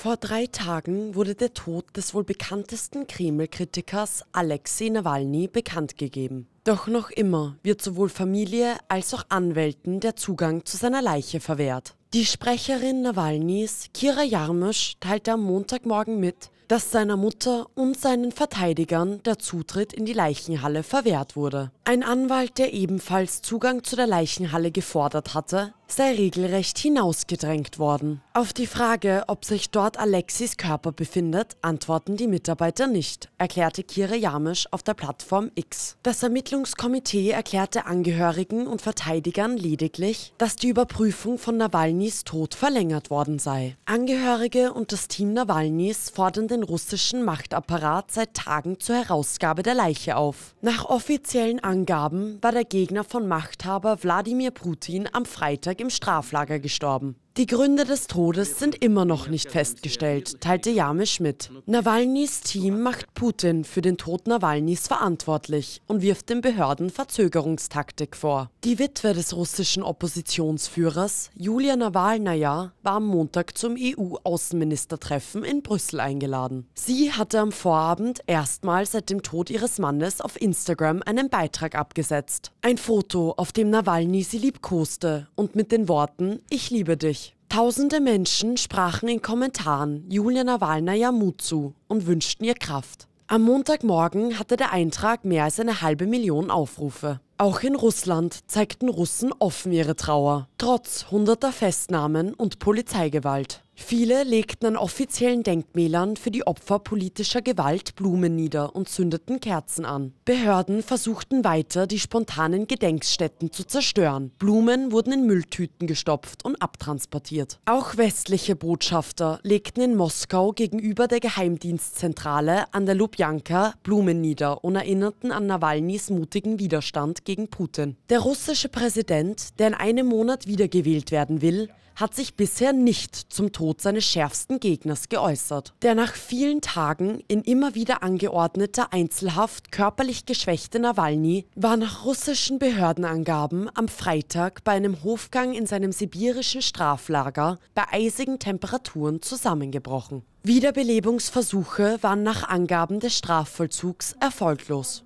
Vor drei Tagen wurde der Tod des wohl bekanntesten Kreml-Kritikers Alexei Nawalny bekanntgegeben. Doch noch immer wird sowohl Familie als auch Anwälten der Zugang zu seiner Leiche verwehrt. Die Sprecherin Nawalnys, Kira Jarmusch, teilte am Montagmorgen mit, dass seiner Mutter und seinen Verteidigern der Zutritt in die Leichenhalle verwehrt wurde. Ein Anwalt, der ebenfalls Zugang zu der Leichenhalle gefordert hatte, sei regelrecht hinausgedrängt worden. Auf die Frage, ob sich dort Alexis Körper befindet, antworten die Mitarbeiter nicht, erklärte Kira Jamisch auf der Plattform X. Das Ermittlungskomitee erklärte Angehörigen und Verteidigern lediglich, dass die Überprüfung von Nawalnys Tod verlängert worden sei. Angehörige und das Team Nawalnys fordern den russischen Machtapparat seit Tagen zur Herausgabe der Leiche auf. Nach offiziellen Angaben war der Gegner von Machthaber Wladimir Putin am Freitag im Straflager gestorben. Die Gründe des Todes sind immer noch nicht festgestellt, teilte Jame Schmidt. Nawalnys Team macht Putin für den Tod Nawalnys verantwortlich und wirft den Behörden Verzögerungstaktik vor. Die Witwe des russischen Oppositionsführers, Julia Nawalnaya, war am Montag zum EU-Außenministertreffen in Brüssel eingeladen. Sie hatte am Vorabend erstmals seit dem Tod ihres Mannes auf Instagram einen Beitrag abgesetzt. Ein Foto, auf dem Nawalny sie liebkoste und mit den Worten Ich liebe dich Tausende Menschen sprachen in Kommentaren Julia Nawalna ja Mut zu und wünschten ihr Kraft. Am Montagmorgen hatte der Eintrag mehr als eine halbe Million Aufrufe. Auch in Russland zeigten Russen offen ihre Trauer, trotz hunderter Festnahmen und Polizeigewalt. Viele legten an offiziellen Denkmälern für die Opfer politischer Gewalt Blumen nieder und zündeten Kerzen an. Behörden versuchten weiter, die spontanen Gedenkstätten zu zerstören. Blumen wurden in Mülltüten gestopft und abtransportiert. Auch westliche Botschafter legten in Moskau gegenüber der Geheimdienstzentrale an der Lubjanka Blumen nieder und erinnerten an Nawalnys mutigen Widerstand gegen Putin. Der russische Präsident, der in einem Monat wiedergewählt werden will, hat sich bisher nicht zum Tod seines schärfsten Gegners geäußert. Der nach vielen Tagen in immer wieder angeordneter Einzelhaft körperlich geschwächte Nawalny war nach russischen Behördenangaben am Freitag bei einem Hofgang in seinem sibirischen Straflager bei eisigen Temperaturen zusammengebrochen. Wiederbelebungsversuche waren nach Angaben des Strafvollzugs erfolglos.